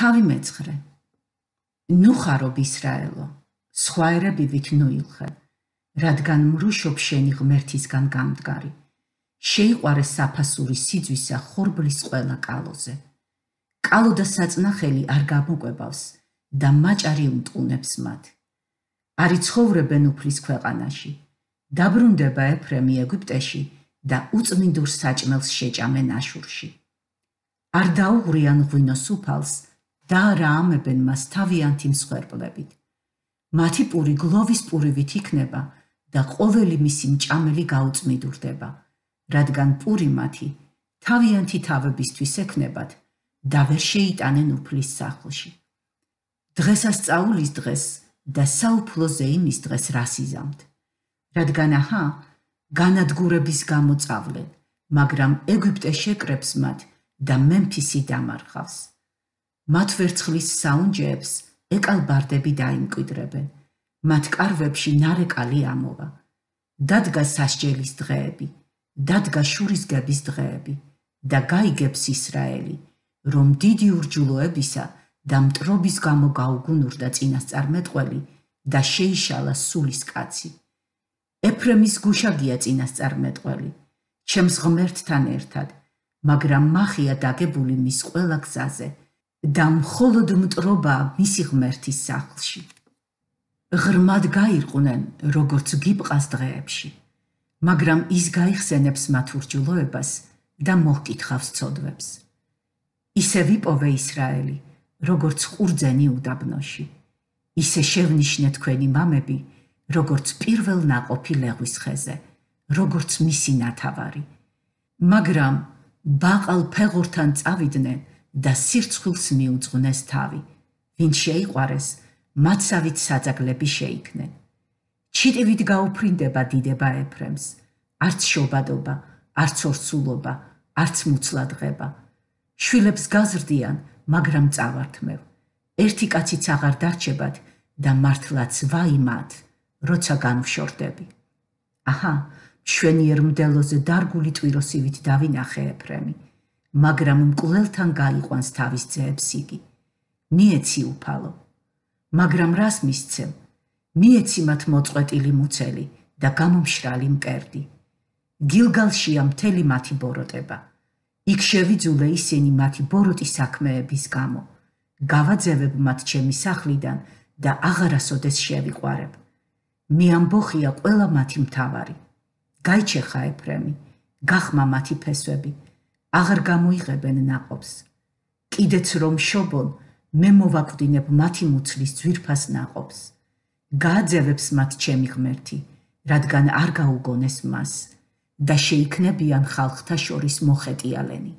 თავი მეცხრე ნუ ხარობ ისრაელო სხვაერები ვით ნუილხე რადგან მრუშობ შენი ღმერთისგან გამდგარი შეიყარე საფასური სიძვისა ხორბლის ყველა კალოზე კალო და საწნახელი არ გამოკვებავს და მაჭარი უტუნებს მათ არიცხოვრებენ უფლის ქვეყანაში დაბრუნდება ეფრემი ეგვიპტეში და უწმინდურ საჭმელს შეჭამენ აშურში არ დაუღრიან ღვინოს უფალს და არა ამებენ მას თავიანთი მსხვერპლებით. მათი პური გლოვის პურივით იქნება და ყოველი მისი მჭამელი გაუწმიდურდება, რადგან პური მათი თავიანთი თავებისთვის ექნებათ და ვერ შეიტანენ უფლის სახლში. დღესასწაულის დღეს და საუფლოზე იმის დღეს რას იზამთ? რადგან აჰა, განადგურების გამოწავლენ, მაგრამ ეგვიპტე შეკრებს მათ და მემფისი დამარხავს. მათ ვერცხლის საუნჯეებს ეკალბარდები დაიმკვიდრებენ. მათ კარვებში ნარეკალი ამოვა. დადგა სასჯელის დღეები, დადგა შურისგების დღეები და გაიგებს ისრაელი, რომ დიდი ურჯულოებისა და მტრობის გამო გაუგუნურდა წინასწარმეტყველი და შეიშალა სულის კაცი. ეფრემის გუშაგია წინასწარმეტყველი, ჩემს ღმერთთან ერთად, მაგრამ მახია დაგებული მის ყველა გზაზე – და მხოლოდ მტრობა მისი ღმერთის სახლში. ღრმად გაირყვნენ როგორც გიპყას დღეებში, მაგრამ ის გაიხსენებს მათ ურჯულოებას და მოკითხავს ცოდვებს. ისე ვიპოვე ისრაელი, როგორც ყურძენი უდაბნოში. ისე შევნიშნე თქვენი მამები, როგორც პირველ ناقოფი ლეღვის ხეზე, როგორც მისი ნათავარი. მაგრამ ბაყალ ფეღურთან წავიდნენ და სირცხვილს მიუძღვნეს თავი. ვინ შეიყვარეს, მათსავით საძაგლები შეიქნენ. ჩიტივით გაუფრინდება დიდება ეფრემს, არც შობადობა, არც ორცულობა, არც მუცლადღება. შვილებს გაზრდიან, მაგრამ წავართმევ. ერთი კაციც აღარ დარჩებათ და მართლაც ვაიმათ, როცა განვშორდები. აჰა, ჩვენი ერმდელოზე დარგული ტვიროსივით დავინახე ეფრემი. მაგრამ მკვლელთან გაიყვანს თავის ძეებს იგი. მიეცი უფალო. მაგრამ რას მისცემ? მიეცი მათ მოწყვეტილი მუცელი და გამომშრალი მკერდი. გილგალშია მთელი მათი ბოროტება. იქ შევიძულე ისინი მათი ბოროტი საქმეების გამო. გავაძევებ მათ ჩემი სახლიდან და აღარასოდეს შევიყვარებ. მიამბოხია ყველა მათი მთავარი. გაიჩეხა ეფრემი, გახმა მათი ფესვები, აღარ გამოიღებენ ناقობს კიდეც რომ შობონ მე მოვაკვდინებ მათი მუცლის ძვირფას ناقობს გააძევებს მათ ჩემი ღმერთი რადგან არ გაუგონეს მას და შეიქნებიან ხალხთა შორის მოხეტიალენი